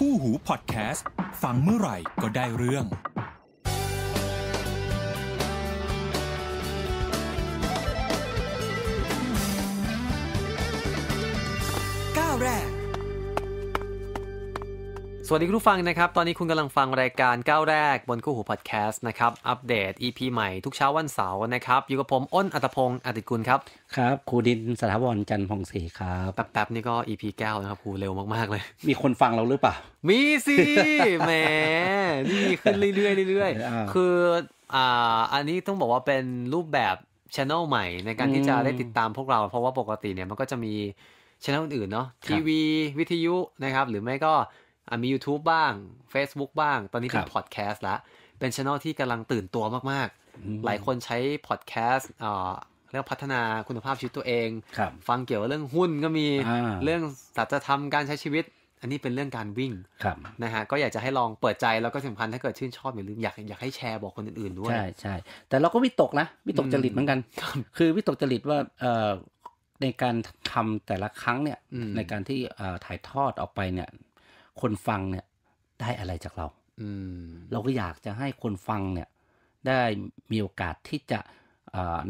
คู่หูพอดแคสต์ ฟังเมื่อไหร่ก็ได้เรื่องสวัสดีคุ้ฟังนะครับ ตอนนี้คุณกำลังฟังรายการก้าวแรกบนคู่หูพอดแคสต์นะครับ อัปเดต EP ใหม่ทุกเช้าวันเสาร์นะครับ อยู่กับผมอ้นอัตพงศ์อติกุลครับ ครับครูดินสถาวรจันพงศ์ศรีครับแป๊บๆนี่ก็ EP วนะครับครูเร็วมากๆเลย มีคนฟังเราหรือเปล่ามีสิแหมนี่ ขึ้นเรื่อยๆเรื่อยๆคืออ่าอันนี้ต้องบอกว่าเป็นรูปแบบช anel ใหม่ ในการที่จะได้ติดตามพวกเราเพราะว่าปกติเนี่ยมันก็จะมีช anel อื่นเนาะทีวีวิทยุนะครับหรือไม่ก็มี YouTube บ้าง Facebook บ้าง ตอนนี้เป็นพอดแคสต์ละเป็นช่องที่กำลังตื่นตัวมากๆ หลายคนใช้พอดแคสต์เรื่องพัฒนาคุณภาพชีวิตตัวเองฟังเกี่ยวกับเรื่องหุ้นก็มีเรื่องสัจธรรมการใช้ชีวิต อันนี้เป็นเรื่องการวิ่งนะฮะก็อยากจะให้ลองเปิดใจ แล้วก็สำคัญถ้าเกิดชื่นชอบอย่าลืมอยากอยากให้แชร์บอกคนอื่นๆด้วยใช่ใช่แต่เราก็วิตกนะวิตกจริตเหมือนกัน คือวิตกจริตว่าในการทำแต่ละครั้งเนี่ยในการที่ถ่ายทอดออกไปเนี่ยคนฟังเนี่ยได้อะไรจากเรา อืเราก็อยากจะให้คนฟังเนี่ยได้มีโอกาสที่จะ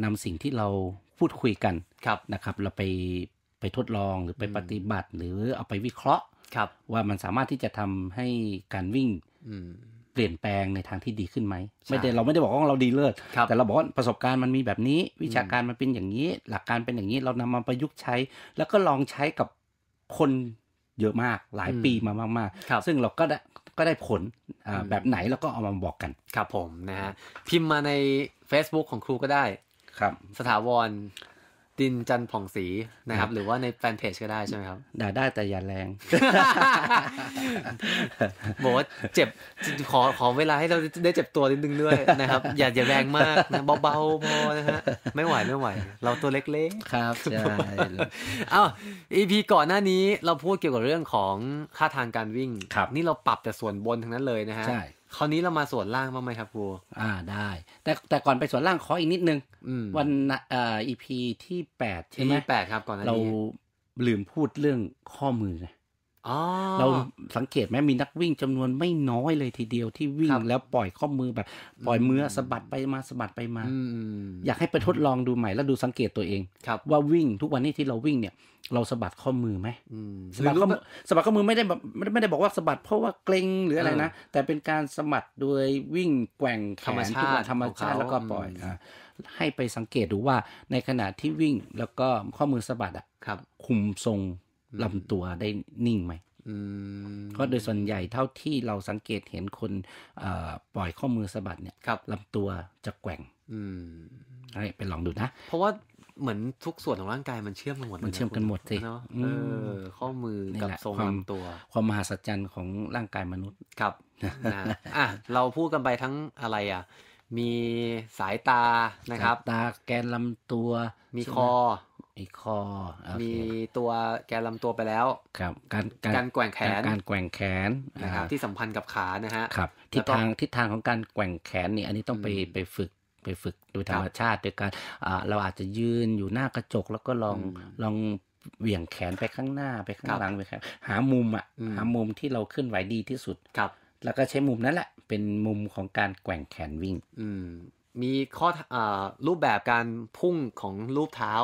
นำสิ่งที่เราพูดคุยกันครับนะครับ เราไปไปทดลองหรือไปปฏิบัติ หรือเอาไปวิเคราะห์ครับ ว่ามันสามารถที่จะทำให้การวิ่งเปลี่ยนแปลงในทางที่ดีขึ้นไหมไม่ได้เราไม่ได้บอกว่าเราดีเลิศแต่เราบอกว่าประสบการณ์มันมีแบบนี้ วิชาการมันเป็นอย่างนี้ หลักการเป็นอย่างนี้เรานำมาประยุกต์ใช้ แล้วก็ลองใช้กับคนเยอะมากหลายปีมามากๆ ซึ่งเราก็ได้ก็ได้ผลแบบไหนแล้วก็เอามาบอกกัน ครับผมนะฮะพิมพ์มาใน Facebook ของครูก็ได้ ครับ สถาวรดินจันผ่องสีนะครับหรือว่าในแฟนเพจก็ได้ใช่ไหมครับด่าได้แต่อย่าแรงบอกว่าเจ็บขอขอเวลาให้เราได้เจ็บตัวนิดนึงด้วยนะครับอย่าอย่าแรงมากนะเบาๆพอนะฮะไม่ไหวไม่ไหวเราตัวเล็กๆครับ ใช่ เอ้าอีพีก่อนหน้านี้เราพูดเกี่ยวกับเรื่องของค่าทางการวิ่งครับนี่เราปรับแต่ส่วนบนทั้งนั้นเลยนะฮะใช่คราวนี้เรามาส่วนล่างบ้างไหมครับครู อ่าได้ แต่แต่ก่อนไปส่วนล่างขออีกนิดนึง วันเอ่ออีพีที่แปดใช่ไหมแปดครับก่อนน้ีเราลืมพูดเรื่องข้อมือนะเราสังเกตไหมมีนักวิ่งจำนวนไม่น้อยเลยทีเดียวที่วิ่งแล้วปล่อยข้อมือแบบปล่อยมือสะบัดไปมาสะบัดไปมาอยากให้ไปทดลองดูใหม่แล้วดูสังเกตตัวเองว่าวิ่งทุกวันนี้ที่เราวิ่งเนี่ย เราสะบัดข้อมือไหมสะบัดข้อสะบัดข้อมือไม่ได้แบบไม่ได้บอกว่าสะบัด เพราะว่าเกร็งหรืออะไรนะ แต่เป็นการสะบัดโดยวิ่งแกว่งแขนที่ธรรมชาติแล้วก็ปล่อยให้ไปสังเกตดูว่าในขณะที่วิ่งแล้วก็ข้อมือสะบัดอ่ะคุมทรงลำตัวได้นิ่งไหมเพราะโดยส่วนใหญ่เท่าที่เราสังเกตเห็นคนปล่อยข้อมือสะบัดเนี่ยลำตัวจะแกว่งอะไรไปลองดูนะ เพราะว่าเหมือนทุกส่วนของร่างกายมันเชื่อมกันหมด มันเชื่อมกันหมดสิเนาะข้อมือกับทรงลำตัว ความมหัศจรรย์ของร่างกายมนุษย์ ครับนะอ่ะเราพูดกันไปทั้งอะไรอ่ะ มีสายตานะครับ ตาแกนลำตัว มีคออี้คอมีตัวแกนลำตัวไปแล้วครับการการแกว่งแขนการแกว่งแขนนะครับที่สัมพันธ์กับขานะฮะครับทิศทางทิศทางของการแกว่งแขนเนี่ยอันนี้ต้องไปไปฝึกไปฝึกโดยธรรมชาติ โดยการเราอาจจะยืนอยู่หน้ากระจกแล้วก็ลองลองเหวี่ยงแขนไปข้างหน้าไปข้างหลังไปครับหามุมอ่ะหามุมที่เราเคลื่อนไหวดีที่สุดครับแล้วก็ใช้มุมนั้นแหละเป็นมุมของการแกว่งแขนวิ่งอืมีข้ออรูปแบบการพุ่งของรูปเท้า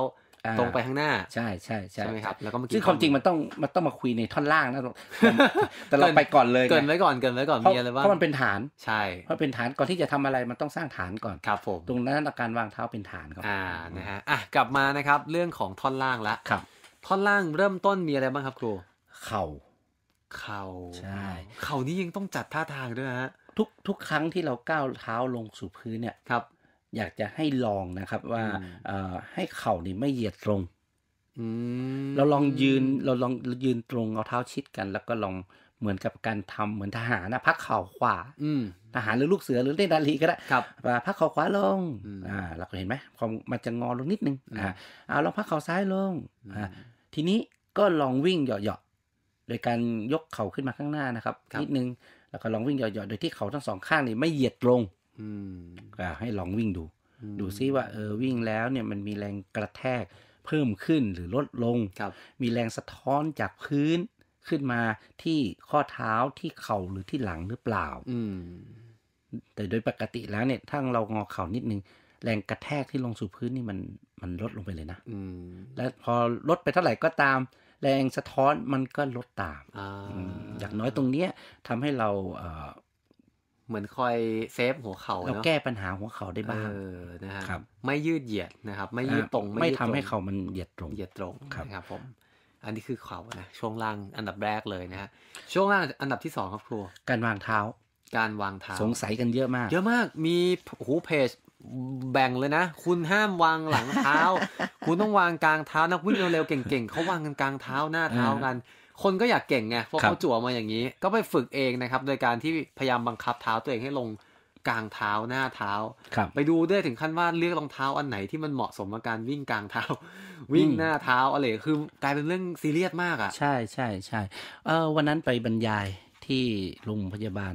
ตรงไปข้างหน้าใช่ใช่ใช่ไหมครับ แล้วก็เมื่อกี้ซึ่งความจริงมันต้องมันต้องมาคุยในท่อนล่างนะแต่เราไปก่อนเลยเกินไว้ก่อนเกินไว้ก่อนมีอะไรบ้างเพราะมันเป็นฐานใช่เพราะเป็นฐานก่อนที่จะทำอะไรมันต้องสร้างฐานก่อนครับผมตรงนั้นการวางเท้าเป็นฐานครับอ่านะฮะอ่ะกลับมานะครับเรื่องของท่อนล่างละครับ ท่อนล่างเริ่มต้นมีอะไรบ้างครับครู เข่าเข่าใช่ เข่านี้ยังต้องจัดท่าทางด้วยฮะทุกทุกครั้งที่เราก้าวเท้าลงสู่พื้นเนี่ยครับอยากจะให้ลองนะครับว่าให้เข่านี่ไม่เหยียดตรงเราลองยืนเราลองยืนตรงเอาเท้าชิดกัน แล้วก็ลองเหมือนกับการทำเหมือนทหารนะพักเข่าขวาทหารหรือลูกเสือหรือเล่นดาลีก็ได้ ครับพักเข่าขวาลงอ่าเราก็เห็นไหมความมันจะงอลงนิดนึงอ่าเอาลองพักเข่าซ้ายลงอ่าทีนี้ก็ลองวิ่งเหยาะๆโดยการยกเข่าขึ้นมาข้างหน้านะครับนิดนึงแล้วก็ลองวิ่งเหยาะๆโดยที่เข่าทั้งสองข้างนี่ไม่เหยียดลงอืมให้ลองวิ่งดู ดูซิว่าเออวิ่งแล้วเนี่ยมันมีแรงกระแทกเพิ่มขึ้นหรือลดลง มีแรงสะท้อนจากพื้นขึ้นมาที่ข้อเท้าที่เข่าหรือที่หลังหรือเปล่า อืแต่โดยปกติแล้วเนี่ยถ้าเรางอเข่านิดนึง แรงกระแทกที่ลงสู่พื้นนี่มันมันลดลงไปเลยนะและพอลดไปเท่าไหร่ก็ตาม แรงสะท้อนมันก็ลดตามออย่างน้อยตรงเนี้ยทำให้เราเหมือนคอยเซฟหัวเข่าเราแก้ปัญหาหัวเข่าได้บ้างนะครับไม่ยืดเหยียดนะครับ ไม่ยืดตรงไม่ทำให้เข่ามันเหยียดตรง เหยียดตรงนะครับผม อันนี้คือเข่านะช่วงล่างอันดับแรกเลยนะฮะช่วงล่างอันดับที่สองครับครูการวางเท้า การวางเท้าสงสัยกันเยอะมาก เยอะมากมีหูเพจแบ่งเลยนะ คุณห้ามวางหลังเท้า คุณต้องวางกลางเท้านักวิ่งเร็วเก่งๆเขาวางกันกลางเท้าหน้าเท้ากันคนก็อยากเก่งไงเพราะเขาจั่วมาอย่างนี้ ก็ไปฝึกเองนะครับ โดยการที่พยายามบังคับเท้าตัวเองให้ลงกลางเท้าหน้าเท้าไปดูด้วยถึงขั้นว่าเลือกรองเท้าอันไหนที่มันเหมาะสมกับการวิ่งกลางเท้า วิ่งหน้าเท้าอะไรคือกลายเป็นเรื่องซีเรียสมากอ่ะใช่ใช่ใช่เออวันนั้นไปบรรยายที่โรงพยาบาล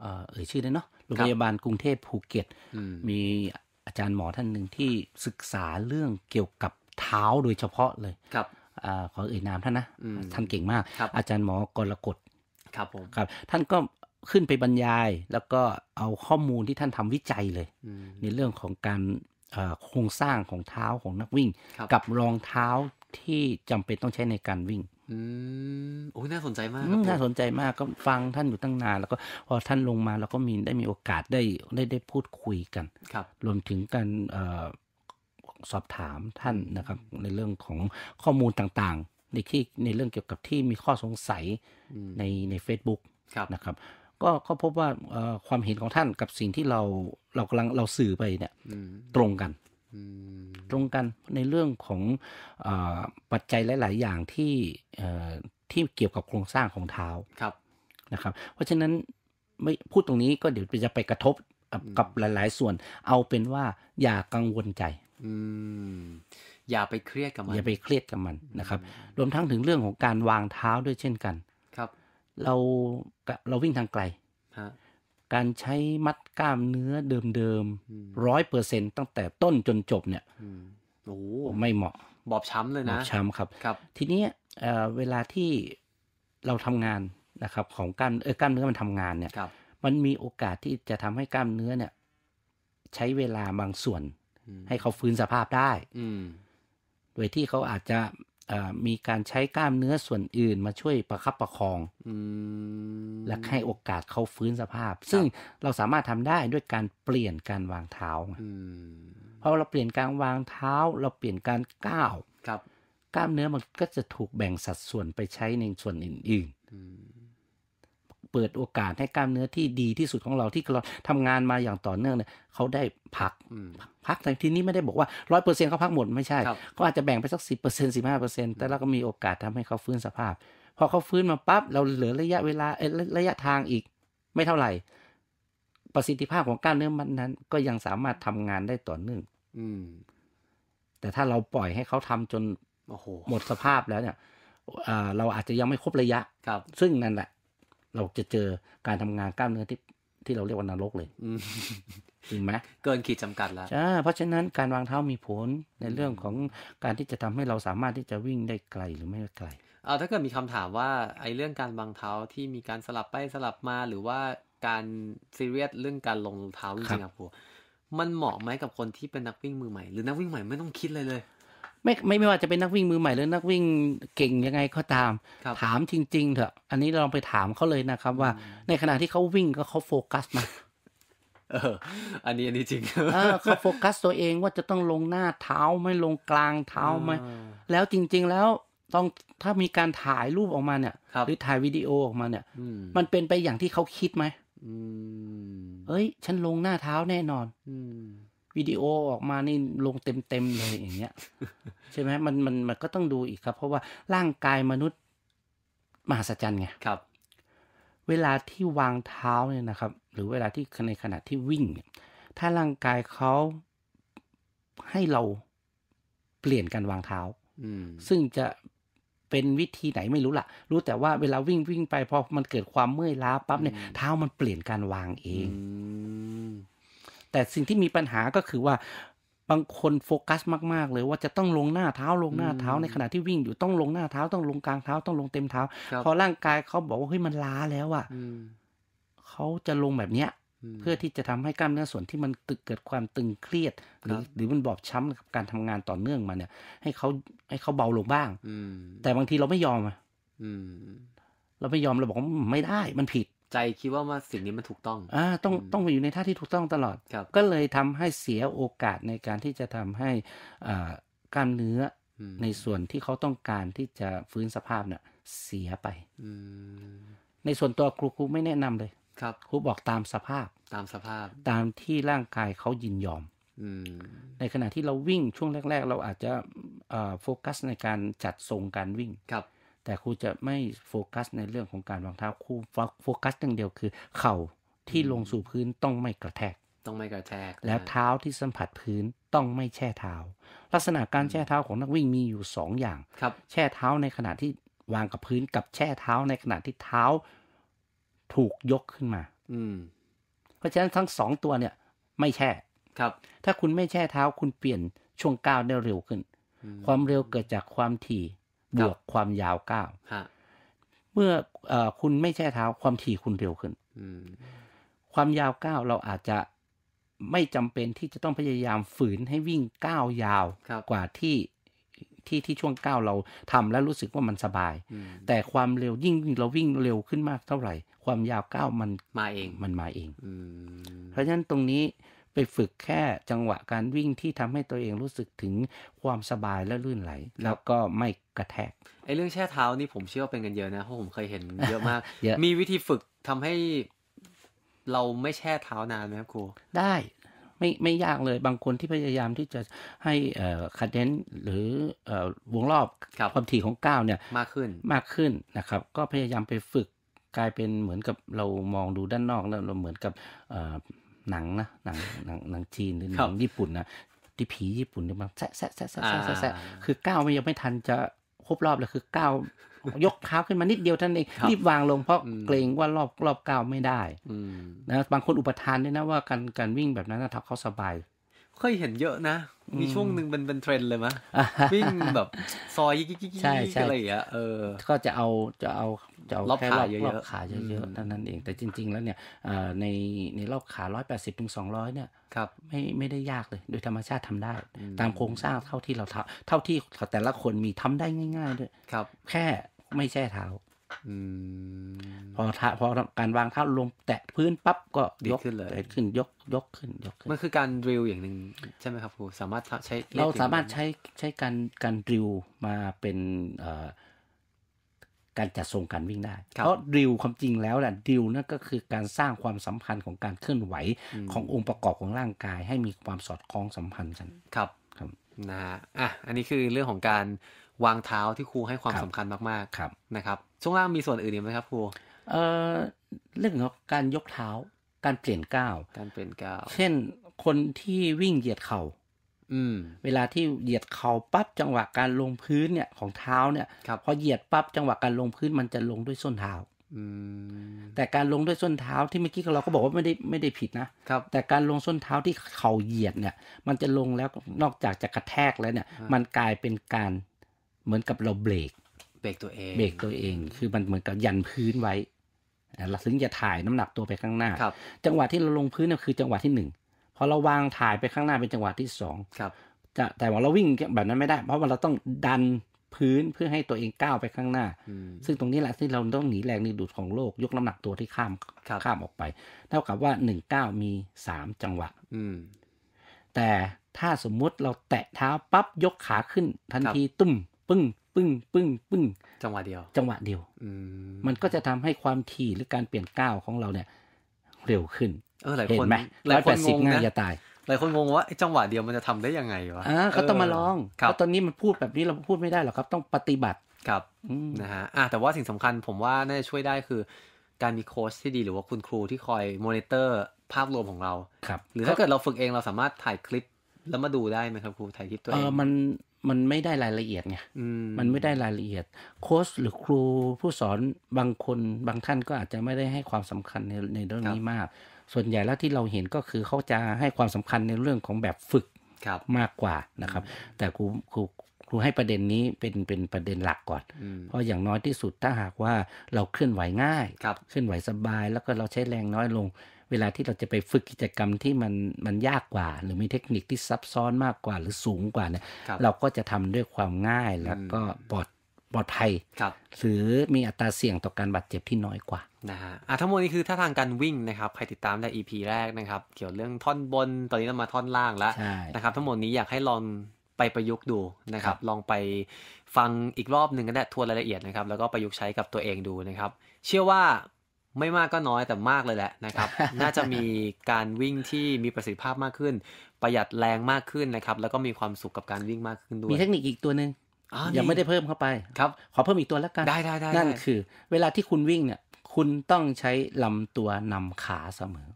เออเอ่ยชื่อได้เนาะโรงพยาบาลกรุงเทพภูเก็ตมีอาจารย์หมอท่านหนึ่งที่ศึกษาเรื่องเกี่ยวกับเท้าโดยเฉพาะเลยครับขอเอ่ยนามท่านนะท่านเก่งมาก อาจารย์หมอกรกฎครับผมครับท่านก็ขึ้นไปบรรยายแล้วก็เอาข้อมูลที่ท่านทำวิจัยเลย ในเรื่องของการโครงสร้างของเท้าของนักวิ่ง กับรองเท้าที่จำเป็นต้องใช้ในการวิ่งอืมโอ้น่าสนใจมากน่าสนใจมากก็ฟังท่านอยู่ตั้งนานแล้วก็พอท่านลงมาเราก็มีได้มีโอกาสได้ได้ได้พูดคุยกันครับ รวมถึงการสอบถามท่านนะครับในเรื่องของข้อมูลต่างๆ ในที่ในเรื่องเกี่ยวกับที่มีข้อสงสัยในในเฟ c e b o o k นะครับก็ก็พบว่าความเห็นของท่านกับสิ่งที่เราเรากำลังเราสื่อไปเนี่ยตรงกันตรงกันในเรื่องของอปัจจัยหลาย ๆ อย่างที่ที่เกี่ยวกับโครงสร้างของเท้าครับนะครับเพราะฉะนั้นไม่พูดตรงนี้ก็เดี๋ยวจะไปกระทบกับหลายๆส่วน เอาเป็นว่าอย่ากังวลใจอือย่าไปเครียดกับมันอย่าไปเครียดกับมันนะครับ รวมทั้งถึงเรื่องของการวางเท้าด้วยเช่นกัน ครับ เราเราวิ่งทางไกลการใช้มัดกล้ามเนื้อเดิมๆร้อยเปอร์เซ็นตั้งแต่ต้นจนจบเนี่ยโอ้ไม่เหมาะบอบช้ำเลยนะบอบช้ำครับครับ ทีนี้เวลาที่เราทำงานนะครับ ของกล้ามเออกล้ามเนื้อมันทำงานเนี่ยมันมีโอกาสที่จะทำให้กล้ามเนื้อเนี่ย ใช้เวลาบางส่วนให้เขาฟื้นสภาพได้ โดยที่เขาอาจจะมีการใช้กล้ามเนื้อส่วนอื่น มาช่วยประคับประคองอและให้โอกาสเขาฟื้นสภาพ ซึ่งเราสามารถทำได้ด้วยการเปลี่ยนการวางเท้าเพราะเราเปลี่ยนการวางเท้าเราเปลี่ยนการก้าวกล้ามเนื้อมันก็จะถูกแบ่งสัดส่วนไปใช้ในส่วนอื่น ๆเปิดโอกาสให้กล้ามเนื้อที่ดีที่สุดของเราที่เราทำงานมาอย่างต่อเนื่องเนี่ยเขาได้พักพักแต่ทีนี้ไม่ได้บอกว่าร้อยเปอร์เซ็นต์เขาพักหมด ไม่ใช่เขาอาจจะแบ่งไปสักสิบเปอร์เซ็นต์สิบห้าเปอร์เซ็นต์แต่เราก็มีโอกาสทำให้เขาฟื้นสภาพพอเขาฟื้นมาปั๊บเราเหลือระยะเวลา ระยะทางอีก ไม่เท่าไหร่ ประสิทธิภาพของกล้ามเนื้อมันนั้น ก็ยังสามารถทำงานได้ต่อเนื่องอืมแต่ถ้าเราปล่อยให้เขาทำจนหมดสภาพแล้วเนี่ยเราอาจจะยังไม่ครบระยะซึ่งนั่นแหละเราจะเจอการทำงานกล้ามเนื้อที่ที่เราเรียกว่านรกเลยจริงไหมเกินขีดจำกัดแล้วใช่เพราะฉะนั้นการวางเท้ามีผลในเรื่องของการที่จะทำให้เราสามารถที่จะวิ่งได้ไกลหรือไม่ไกลเอาถ้าเกิดมีคำถามว่า ไอ้เรื่องการวางเท้าที่มีการสลับไปสลับมาหรือว่าการซีเรียสเรื่องการลงเท้าจริงครับผมมันเหมาะไหมกับคนที่เป็นนักวิ่งมือใหม่หรือนักวิ่งใหม่ไม่ต้องคิดเลยเลยไม่ไม่ไม่ว่าจะเป็นนักวิ่งมือใหม่หรือนักวิ่งเก่งยังไงก็ตามถามจริง ๆเถอะ อันนี้เราไปถามเขาเลยนะครับ ว่าในขณะที่เขาวิ่งก็เขาโฟกัสมา เอออันนี้อันนี้จริงเขาโฟกัสตัวเองว่าจะต้องลงหน้าเท้าไม่ลงกลางเท้าไหมแล้วจริง ๆ แล้วต้องถ้ามีการถ่ายรูปออกมาเนี่ยหรือถ่ายวิดีโอออกมาเนี่ย มันเป็นไปอย่างที่เขาคิดไหมเอ้ยฉันลงหน้าเท้าแน่นอนวิดีโอออกมานี่ลงเต็มๆเลยอย่างเงี้ยใช่ไหมมันมันมันก็ต้องดูอีกครับ เพราะว่าร่างกายมนุษย์ มหัศจรรย์ไงครับ เวลาที่วางเท้าเนี่ยนะครับ หรือเวลาที่ในขณะที่วิ่งเนี่ยถ้าร่างกายเขาให้เราเปลี่ยนการวางเท้าซึ่งจะเป็นวิธีไหนไม่รู้ละรู้แต่ว่าเวลาวิ่งวิ่งไป พอมันเกิดความเมื่อยล้าปั๊บเนี่ยเท้ามันเปลี่ยนการวางเองแต่สิ่งที่มีปัญหาก็คือว่า บางคนโฟกัสมากๆเลยว่าจะต้องลงหน้าเท้าลงหน้าเท้าในขณะที่วิ่งอยู่ต้องลงหน้าเท้าต้องลงกลางเท้าต้องลงเต็มเท้าพอร่างกายเขาบอกว่าเฮ้ยมันล้าแล้วอ่ะเขาจะลงแบบเนี้ย เพื่อที่จะทำให้กล้ามเนื้อส่วนที่มันตึกเกิดความตึงเครียด หรือหรือมันบอบช้ำกับการทำงานต่อเนื่องมาเนี่ย ให้เขาให้เขาเบาลงบ้าง อืแต่บางทีเราไม่ยอมอ่ะเราไม่ยอมเราบอกว่าไม่ได้มันผิดใจคิดว่ามาสิ่งนี้มันถูกต้องอ่าต้อง ต้องอยู่ในท่าที่ถูกต้องตลอด ก็เลยทำให้เสียโอกาสในการที่จะทำให้อ่ากล้ามเนื้อในส่วนที่เขาต้องการที่จะฟื้นสภาพเนี่ยเสียไป ในส่วนตัวครูครูไม่แนะนำเลย ครับ ครูบอกตามสภาพ ตามสภาพ ตามที่ร่างกายเขายินยอม ในขณะที่เราวิ่งช่วงแรก ๆ เราอาจจะโฟกัสในการจัดทรงการวิ่งครับแต่ครูจะไม่โฟกัสในเรื่องของการวางเท้าครูโฟกัสอย่างเดียวคือ เข่าที่ลงสู่พื้นต้องไม่กระแทก ต้องไม่กระแทก แล้วเท้าที่สัมผัสพื้นต้องไม่แช่เท้า ลักษณะการแช่เท้าของนักวิ่งมีอยู่สอย่างครับ แช่เท้าในขณะที่วางกับพื้น กับแช่เท้า ในขณะที่เท้าถูกยกขึ้นมาอืมเพราะฉะนั้นทั้งสองตัวเนี่ย ไม่แช่ครับ ถ้าคุณไม่แช่เท้าคุณเปลี่ยนช่วงก้าวได้เร็วขึ้นความเร็วเกิดจากความถี่บวกความยาวเก้าเมื่ออคุณไม่แช่เท้าความถี่คุณเร็วขึ้น ความยาวเก้าเราอาจจะไม่จำเป็นที่จะต้องพยายามฝืนให้วิ่งก้าวยาว กว่าที่ที่ที่ช่วงก้าวเราทำแล้วรู้สึกว่ามันสบาย แต่ความเร็วยิ่งเราวิ่งเร็วขึ้นมากเท่าไหร่ ความยาวก้าวมันมาเองมันมาเองเพราะฉะนั้นตรงนี้ไปฝึกแค่จังหวะการวิ่งที่ทำให้ตัวเองรู้สึกถึงความสบายและลื่นไหล แล้วก็ไม่กระแทกไอ้เรื่องแช่เท้านี่ผมเชื่อว่าเป็นกันเยอะนะ เพราะผมเคยเห็นเยอะมาก มีวิธีฝึกทำให้เราไม่แช่เท้านานไหมครับครูได้ ไม่ไม่ยากเลยบางคนที่พยายามที่จะให้คาเดนหรือวงรอบความถี่ของก้าวเนี่ยมากขึ้นมากขึ้นนะครับก็พยายามไปฝึกกลายเป็นเหมือนกับเรามองดูด้านนอกแล้วเราเหมือนกับหนังนะหนังหนังหนังจีนหรือหนังญี่ปุ่นนะที่ผีญี่ปุ่นเนี่ยมันแซะแซะแซะแซะแซะคือก้าวมันยังไม่ทันจะครบรอบเลยคือก้าวยกเท้าขึ้นมานิดเดียวท่านเอง รีบวางลงเพราะเกรงว่ารอบรอบก้าวไม่ได้นะบางคนอุปทานด้วยนะว่าการการวิ่งแบบนั้นท้าเขาสบายเคยเห็นเยอะนะ มีช่วงหนึ่งเป็นเป็นเทรนเลยมะวิ่งแบบ ซอยกิ๊กกิ๊กอะไรอย่างเงี้ยเออ ก็จะเอา จะเอาจะเอารอบขาเยอะๆขาเยอะๆเท่านั้นเอง แต่จริงๆ แล้วเนี่ยในในรอบขาร้อยแปดสิบถึงสองร้อยเนี่ย ครับ ไม่ไม่ได้ยากเลย โดยธรรมชาติทำได้ ตามโครงสร้างเท่าที่เราเท่าที่แต่ละคนมีทำได้ง่ายๆด้วยครับ แค่ไม่แช่เท้าพอท่าพอการวางเท้าลงแตะพื้นปั๊บก็ยกขึ้นเลยขึ้นยกยกขึ้นยกขึ้นมันคือการดริลอย่างหนึ่งใช่ไหมครับครูสามารถใช้เราสามารถใช้ใช้การการดริลมาเป็นการจัดทรงการวิ่งได้เพราะดิวความจริงแล้วแหละดิวนั่นก็คือการสร้างความสัมพันธ์ของการเคลื่อนไหวขององค์ประกอบของร่างกาย ให้มีความสอดคล้องสัมพันธ์กันครับ ครับนะฮะอ่ะอันนี้คือเรื่องของการวางเท้าที่ครูให้ความสำคัญมากๆครับนะครับช่วงล่างมีส่วนอื่นอีกไหมครับครูเอ่อเรื่องของการยกเท้า การเปลี่ยนก้าว การเปลี่ยนก้าว เช่น คนที่วิ่งเหยียดเข่าอืมเวลาที่เหยียดเข่าปั๊บจังหวะการลงพื้นเนี่ยของเท้าเนี่ย พอเหยียดปั๊บจังหวะการลงพื้นมันจะลงด้วยส้นเท้าแต่การลงด้วยส้นเท้าที่เมื่อกี้เราก็บอกว่าไม่ได้ไม่ได้ผิดนะครับแต่การลงส้นเท้าที่เข่าเหยียดเนี่ย มันจะลงแล้วนอกจากจะกระแทกแล้วเนี่ย มันกลายเป็นการเหมือนกับเราเบรก เบรกตัวเอง เบรกตัวเอง คือมันเหมือนกับยันพื้นไว้เราถึงจะถ่ายน้ำหนักตัวไปข้างหน้า จังหวะที่เราลงพื้นน่คือจังหวะที่หนึ่งพอเราวางถ่ายไปข้างหน้าเป็นจังหวะที่สองจะแต่ว่าเราวิ่งแบบนั้นไม่ได้เพราะว่าเราต้องดันพื้นเพื่อให้ตัวเองก้าวไปข้างหน้า ซึ่งตรงนี้แหละที่เราต้องหนีแรงดึงดูดของโลก ยกน้ำหนักตัวที่ข้ามข้ามออกไป เท่ากับว่าหนึ่งก้าวมีสามจังหวะ อืแต่ถ้าสมมุติเราแตะเท้าปั๊บยกขาขึ้นทันทีตุ้มปึ้งปึ้ง ปึ้ง ปึ้งจังหวะเดียวจังหวะเดียว อืมันก็จะทำให้ความถี่หรือการเปลี่ยนก้าวของเราเนี่ยเร็วขึ้น เออหลายคนไหมหลายคนงง่าจะตายหลายคนงงว่าจังหวะเดียวมันจะทำได้ยังไงวะอ่าก็ต้องมาลองเพราะตอนนี้มันพูดแบบนี้เราพูดไม่ได้หรอกครับ ต้องปฏิบัติครับนะฮะอ่าแต่ว่าสิ่งสำคัญผมว่าน่าจะช่วยได้คือ การมีโค้ชที่ดีหรือว่าคุณครูที่คอยมอนิเตอร์ภาพรวมของเราครับ หรือถ้าเกิดเราฝึกเองเราสามารถถ่ายคลิป แล้วมาดูได้ไหมครับครูถ่ายคลิปตัวเองเออมันมันไม่ได้รายละเอียดไง มันไม่ได้รายละเอียด โค้ชหรือครูผู้สอนบางคนบางท่านก็อาจจะไม่ได้ให้ความสำคัญในในเรื่องนี้มาก ส่วนใหญ่แล้วที่เราเห็นก็คือเขาจะให้ความสำคัญในเรื่องของแบบฝึกมากกว่านะครับ แต่ครูครูครูให้ประเด็นนี้เป็นเป็นประเด็นหลักก่อน เพราะอย่างน้อยที่สุดถ้าหากว่าเราเคลื่อนไหวง่าย เคลื่อนไหวสบายแล้วก็เราใช้แรงน้อยลงเวลาที่เราจะไปฝึกกิจกรรมที่มันมันยากกว่า หรือมีเทคนิคที่ซับซ้อนมากกว่า หรือสูงกว่าเนี่ยเราก็จะทำด้วยความง่ายแล้วก็ปลอดปลอดภัยรหรือมีอัตราเสี่ยงต่อการบาดเจ็บที่น้อยกว่านะฮะอ่ะทั้งหมดนี้คือท่าทางการวิ่งนะครับใครติดตามได้ EP แรกนะครับเกี่ยวเรื่องท่อนบนตอนนี้เรามาท่อนล่างแล้วนะครับทั้งหมดนี้อยากให้ลองไปประยุกต์ดูนะครับ ลองไปฟังอีกรอบหนึ่งก็ได้ทวนรายละเอียดนะครับ แล้วก็ประยุกต์ใช้กับตัวเองดูนะครับ เชื่อว่าไม่มากก็น้อยแต่มากเลยแหละนะครับ น่าจะมีการวิ่งที่มีประสิทธิภาพมากขึ้น ประหยัดแรงมากขึ้นนะครับแล้วก็มีความสุขกับการวิ่งมากขึ้นด้วยมีเทคนิคอีกตัวหนึ่งยังไม่ได้เพิ่มเข้าไปครับขอเพิ่มอีกตัวแล้วกันได้ได้ได้นั่นคือเวลาที่คุณวิ่งเนี่ยคุณต้องใช้ลำตัวนำขาเสมอ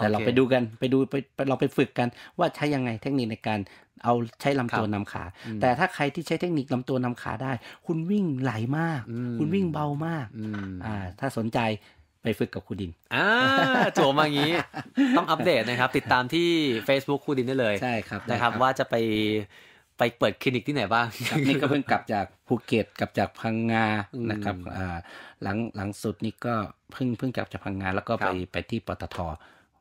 แต่เราไปดูกันไปดูไปเราไปฝึกกันว่าใช้ยังไงเทคนิคในการเอาใช้ลำตัวนำขา แต่ถ้าใครที่ใช้เทคนิคลำตัวนำขาได้ คุณวิ่งไหลมาก คุณวิ่งเบามากอ่า ถ้าสนใจไปฝึกกับครูดิน อ่าโจมาอย่างนี้ ต้องอัปเดตนะครับ ติดตามที่ Facebook ครูดินได้เลย ใช่ครับนะครับ ว่าจะไปไปเปิดคลินิกที่ไหนบ้างนี่ก็เพิ่งกลับจากภูเก็ตกลับจากพังงา นะครับหลังหลังสุดนี่ก็เพิ่งเพิ่งกลับจากพังงา แล้วก็ไปไปที่ปตท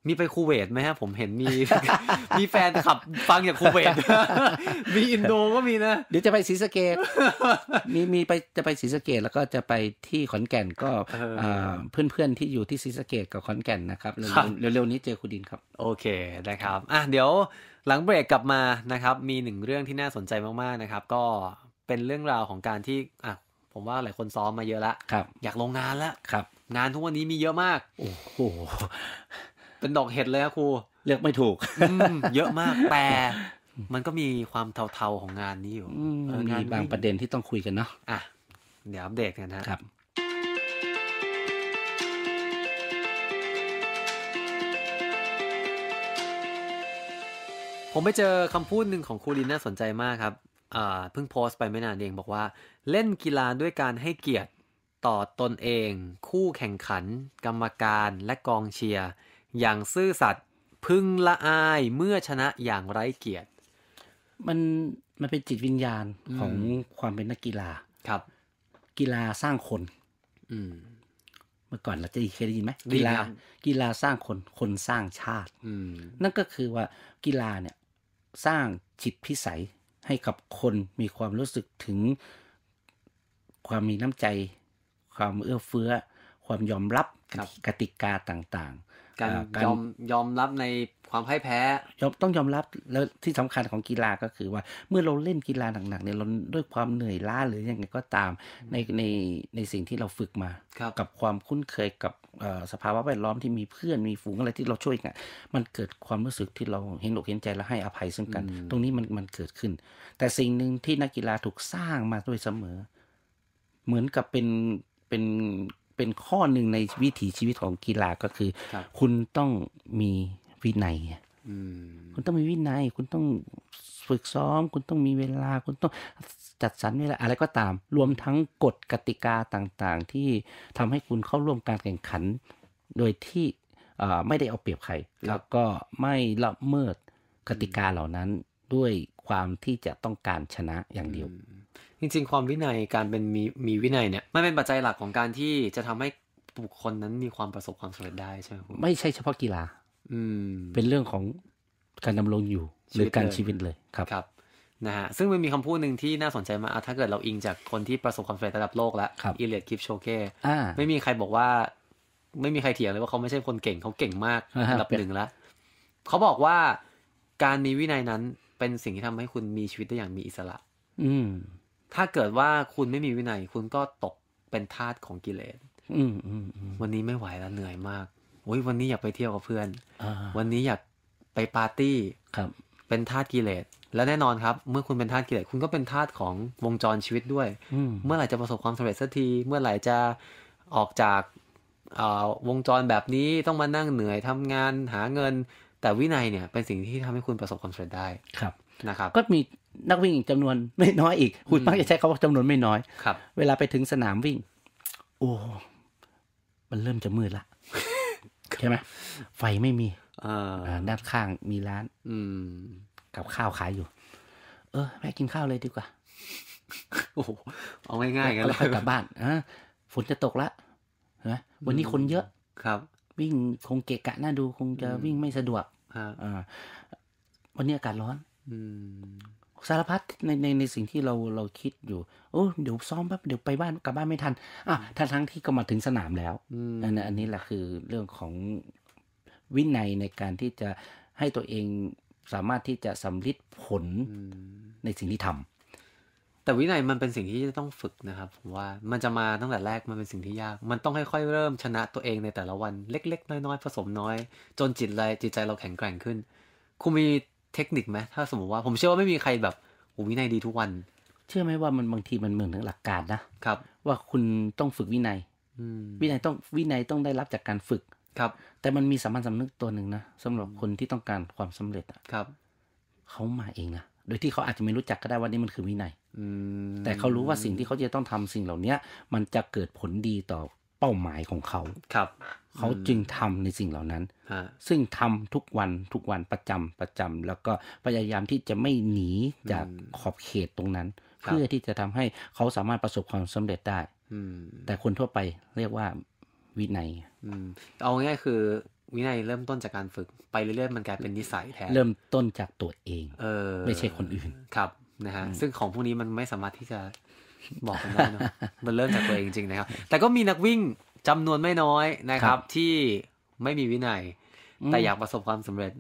มีไปคูเวตไหมฮะผมเห็นมีมีแฟนขับ ฟังอย่างคูเวตมีอินโดก็มีนะเดี๋ยวจะไปศรีสะเกดมีมีไปจะไปศรีสะเกดแล้วก็จะไปที่ขอนแก่นก็เพื่อนเพื่อนที่อยู่ที่ศรีสะเกดกับขอนแก่นนะครับเร็วๆนี้เจอคุณดินครับ โอเคนะครับ อ่ะเดี๋ยวหลังเบรกกลับมานะครับ มีหนึ่งเรื่องที่น่าสนใจมากๆนะครับ ก็เป็นเรื่องราวของการที่ อ่ะผมว่าหลายคนซ้อมมาเยอะแล้วอยากลงงานแล้วงานทุกวันนี้มีเยอะมาก โอ้โหเป็นดอกเห็ดเลยครูเลือกไม่ถูกเยอะมาก แต่ มันก็มีความเทาๆของงานนี้อยู่งานบางประเด็นที่ต้องคุยกันเนาะอ่ะเดี๋ยวอัปเดตกันนะครับ ผมไปเจอคำพูดหนึ่งของครูลินน่าสนใจมากครับเพิ่งโพสต์ไปไม่นานเองบอกว่า เล่นกีฬาด้วยการให้เกียรติต่อตนเอง คู่แข่งขัน กรรมการและกองเชียร์อย่างซื่อสัตย์พึงละอายเมื่อชนะอย่างไร้เกียรติ มัน มันเป็นจิตวิญญาณของความเป็นนักกีฬาครับ กีฬาสร้างคน อืเมื่อก่อนเราจะเคยได้ยินไหมกีฬากีฬาสร้างคนคนสร้างชาติ อืนั่นก็คือว่ากีฬาเนี่ย สร้างจิตพิสัยให้กับคนมีความรู้สึกถึงความมีน้ำใจความเอื้อเฟื้อความยอมรับกติกาต่างๆ การยอมยอมรับในความพ่ายแพ้ยอมต้องยอมรับแล้วที่สำคัญของกีฬาก็คือว่าเมื่อเราเล่นกีฬาหนักๆเนี่ยเราด้วยความเหนื่อยล้าหรือยังไงก็ตามในในในสิ่งที่เราฝึกมากับความคุ้นเคยกับสภาวะแวดล้อมที่มีเพื่อนมีฝูงอะไรที่เราช่วยกันมันเกิดความรู้สึกที่เราเห็นอกเห็นใจและให้อภัยซึ่งกัน ตรงนี้มันมันเกิดขึ้น แต่สิ่งหนึ่งที่นักกีฬาถูกสร้างมาด้วยเสมอ เหมือนกับเป็นเป็นเป็นข้อหนึ่งในวิถีชีวิตของกีฬาก็คือคคุณต้องมีวินัยคุณต้องมีวินัยคุณต้องฝึกซ้อม คุณต้องมีเวลาคุณต้องจัดสรรเวลาอะไรก็ตามรวมทั้งกฎกติกาต่างๆ ที่ทำให้คุณเข้าร่วมการแข่งขัน โดยที่ไม่ได้เอาเปรียบใคร แล้วก็ไม่ละเมิดกติกาเหล่านั้นด้วยความที่จะต้องการชนะอย่างเดียวจริงๆความวินัยการเป็นมีมีวินัยเนี่ย มันเป็นปัจจัยหลักของการที่จะทำให้บุคคลนั้นมีความประสบความสำเร็จได้ใช่ไหมคุณไม่ใช่เฉพาะกีฬาอืม เป็นเรื่องของการดำรงอยู่หรือการชีวิตเลยครับครับนะฮะซึ่งมันมีคำพูดหนึ่งที่น่าสนใจมากถ้าเกิดเราอิงจากคนที่ประสบความสำเร็จระดับโลกแล้วอีเลียดคิปโชเก้ไม่มีใครบอกว่า ไม่มีใครเถียงเลยว่าเขาไม่ใช่คนเก่งเขาเก่งมากระดับหนึ่งแล้วเขาบอกว่าการมีวินัยนั้นเป็นสิ่งที่ทำให้คุณมีชีวิตได้อย่างมีอิสระ อืมถ้าเกิดว่าคุณไม่มีวินัยคุณก็ตกเป็นทาสของกิเลสวันนี้ไม่ไหวแล้วเหนื่อยมากโอ้ยวันนี้อยากไปเที่ยวกับเพื่อนอวันนี้อยากไปปาร์ตี้ครับเป็นทาสกิเลส และแน่นอนครับเมื่อคุณเป็นทาสกิเลสคุณก็เป็นทาสของวงจรชีวิตด้วย เมื่อไหร่จะประสบความสำเร็จสักที เมื่อไหร่จะออกจากวงจรแบบนี้ต้องมานั่งเหนื่อยทำงานหาเงิน แต่วินัยเนี่ย เป็นสิ่งที่ทำให้คุณประสบความสำเร็จได้ครับนะครับ ก็มีนักวิ่งอีกจำนวนไม่น้อยอีก คุณมักจะใช้คำว่าจำนวนไม่น้อยครับเวลาไปถึงสนามวิ่ง โอ้ มันเริ่มจะมืดละใช่ไหมไฟไม่มีด้านข้างมีร้าน อืกับข้าวขายอยู่ เออแม่กินข้าวเลยดีกว่าโอ้เอาง่ายๆกันเลยกลับบ้านอะฝนจะตกละนะวันนี้คนเยอะครับ วิ่งคงเกะกะน่าดูคงจะวิ่งไม่สะดวกอ่าวันนี้อากาศร้อน อืมสารพัดในในในสิ่งที่เราเราคิดอยู่ โอ้เดี๋ยวซ้อมแป๊บเดี๋ยวไปบ้านกลับบ้านไม่ทัน อ่ะ ทั้งทั้งที่ก็มาถึงสนามแล้วอันอันนี้แหละคือเรื่องของวินัยในการที่จะให้ตัวเองสามารถที่จะสำลิดผลในสิ่งที่ทำ แต่วินัยมันเป็นสิ่งที่จะต้องฝึกนะครับผมว่ามันจะมาตั้งแต่แรกมันเป็นสิ่งที่ยาก มันต้องค่อยๆเริ่มชนะตัวเองในแต่ละวัน เล็กๆน้อย ๆ ผสมน้อย จนจิตใจจิตใจเราแข็งแกร่งขึ้นคุณมีเทคนิคไหมถ้าสมมติว่าผมเชื่อว่าไม่มีใครแบบ้วินัยดีทุกวัน เชื่อไหมว่ามันบางทีมันเหมือนถึงหลักการนะครับ ว่าคุณต้องฝึกวินัยวินัยต้องวินัยต้องได้รับจากการฝึกครับ แต่มันมีสามัญสำนึกตัวหนึ่งนะสำหรับคนที่ต้องการความสำเร็จอ่ะครับเขามาเองนะโดยที่เขาอาจจะไม่รู้จักก็ได้ว่านี่มันคือวินัยแต่เขารู้ว่าสิ่งที่เขาจะต้องทำสิ่งเหล่าเนี้ยมันจะเกิดผลดีต่อเป้าหมายของเขาครับ เขาจึงทำในสิ่งเหล่านั้นซึ่งทำทุกวันทุกวันประจำประจำ แล้วก็พยายามที่จะไม่หนีจากขอบเขตตรงนั้น เพื่อที่จะทำให้เขาสามารถประสบความสำเร็จได้อืแต่คนทั่วไปเรียกว่าวินัยอืเอาง่ายคือวินัยเริ่มต้นจากการฝึกไปเรื่อยๆ มันกลายเป็นนิสัยแทนเริ่มต้นจากตัวเอง เออไม่ใช่คนอื่นครับนะฮะซึ่งของพวกนี้มันไม่สามารถที่จะบอกกันได้เนาะมันเริ่มจากตัวเองจริงนะครับ แต่ก็มีนักวิ่งจำนวนไม่น้อยนะครับ ที่ไม่มีวินัยแต่อยากประสบความสำเร็จ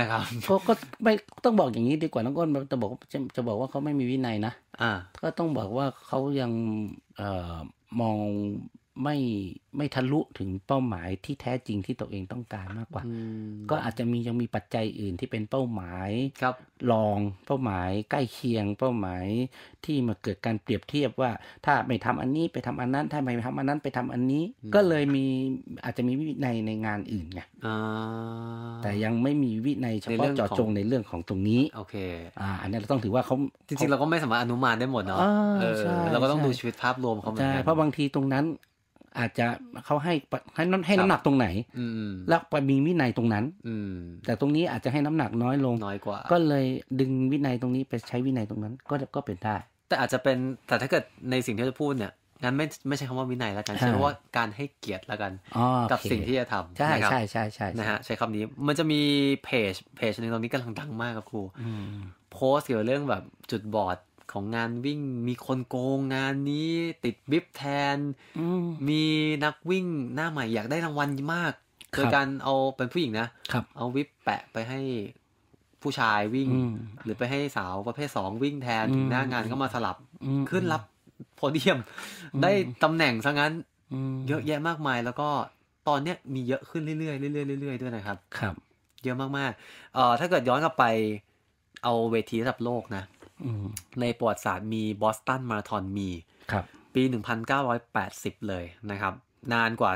นะครับ ก็ไม่ต้องบอกอย่างนี้ดีกว่าน้องก้นจะบอกจะจะบอกว่าเขาไม่มีวินัยนะอ่า ก็ต้องบอกว่าเขายังเอ่อมองไม่ไม่ทะลุถึงเป้าหมายที่แท้จริงที่ตัวเองต้องการมากกว่า ก็อาจจะมียังมีปัจจัยอื่นที่เป็นเป้าหมาย ครับลองเป้าหมายใกล้เคียงเป้าหมายที่มาเกิดการเปรียบเทียบว่า ถ้าไม่ทำอันนี้ไปทำอันนั้น ถ้าไม่ทำอันนั้นไปทำอันนี้ ก็เลยมีอาจจะมีวินัยในงานอื่นไงแต่ยังไม่มีวินัยเฉพาะเจาะจงในเรื่องของตรงนี้ โอเค อ่า อันนี้เราต้องถือว่าเขาจริงๆ เราก็ไม่สามารถอนุมานได้หมดเนาะเราก็ต้องดูชีวิตภาพรวมเขาเหมือนกันเพราะบางทีตรงนั้นอาจจะเขาให้ให้น้ำให้น้ำหนักตรงไหนอแล้วไปมีวินัยตรงนั้น อืแต่ตรงนี้อาจจะให้น้ำหนักน้อยลงน้อยกว่า ก็เลยดึงวินัยตรงนี้ไปใช้วินัยตรงนั้นก็ก็เป็นได้ แต่อาจจะเป็นแต่ถ้าเกิดในสิ่งที่จะพูดเนี่ยงั้นไม่ไม่ใช่คำว่าวินัยแล้วกันใช้คำว่าการให้เกียรติแล้วกันกับสิ่งที่จะทำใช่ใช่ใช่ใช่นะฮะใช้คำนี้มันจะมีเพจเพจหนึ่งตอนนี้กำลังดังมากครับครูโพสเกี่ยวเรื่องแบบจุดบอดของงานวิ่งมีคนโกงงานนี้ติดบิบแทนมีนักวิ่งหน้าใหม่อยากได้รางวัลมากโดยการเอาเป็นผู้หญิงนะ เอาวิบแปะไปให้ผู้ชายวิ่ง หรือไปให้สาวประเภทสองวิ่งแทนถึงหน้างานก็มาสลับขึ้นรับโพเดียม ได้ตำแหน่งซะงั้นเยอะแยะมากมาย แล้วก็ตอนเนี้ยมีเยอะขึ้น เรื่อยๆเรื่อยๆเรื่อยๆด้วยนะครับครับ เยอะมากๆเอ่อถ้าเกิดย้อนกลับไป เอาเวทีระดับโลกนะในประวัติศาสตร์มีบอสตันมาราธอนมีครับปี 1980 เลยนะครับ นานกว่า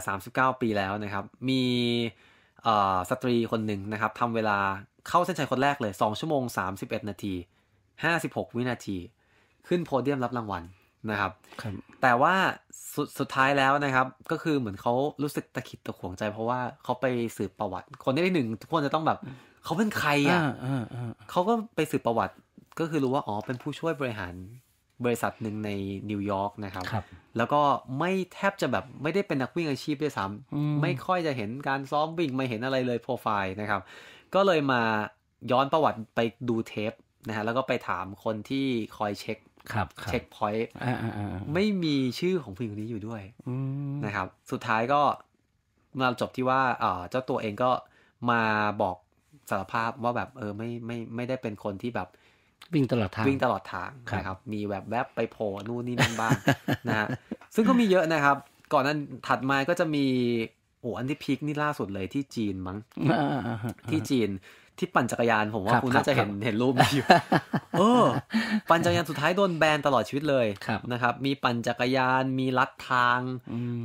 39 ปีแล้วนะครับ มีสตรีคนหนึ่งนะครับทำเวลาเข้าเส้นชัยคนแรกเลย 2 ชั่วโมง 31 นาที 56 วินาที ขึ้นโพเดียมรับรางวัลนะครับรบแต่ว่าสสุดท้ายแล้วนะครับ ก็คือเหมือนเขารู้สึกตะขิดตะขวงใจเพราะว่าเขาไปสืบประวัติ คนที่หนึ่งทุกคนจะต้องแบบเขาเป็นใครอ่ะเขาก็ไปสืบประวัติก็คือรู้ว่า อ๋อ เป็นผู้ช่วยบริหารบริษัทหนึ่งในนิวยอร์กนะครับรบแล้วก็ไม่แทบจะแบบไม่ได้เป็นนักวิ่งอาชีพด้วยซ้ำไม่ค่อยจะเห็นการซ้อมวิ่ง ไม่เห็นอะไรเลยโปรไฟล์นะครับ ก็เลยมาย้อนประวัติไปดูเทปนะฮะแล้วก็ไปถามคนที่คอยเช็คครับเช็คพอยต์ไม่มีชื่อของผู้หญิงคนนี้อยู่ด้วยนะครับ สุดท้ายก็ มาจบที่ว่าเจ้าตัวเองก็มาบอกสารภาพว่าแบบเออไม่ไม่ไม่ได้เป็นคนที่แบบวิ่งตลอดทาง วิ่งตลอดทางนะครับ มีแบบแวบไปโผล่นู่นนี่นั่นบ้าง นะฮะ ซึ่งก็มีเยอะนะครับ ก่อนนั้นถัดมา ก็จะมี โอ้ อันที่พีคนี่ล่าสุดเลยที่จีนมั้ง ที่จีน ที่ปั่นจักรยาน ผมว่าคุณน่าจะเห็นเห็นรูปนอยู่เออ ปั่นจักรยานสุดท้ายโดนแบนตลอดชีวิตเลยนะครับ มีปั่นจักรยาน มีลัดทาง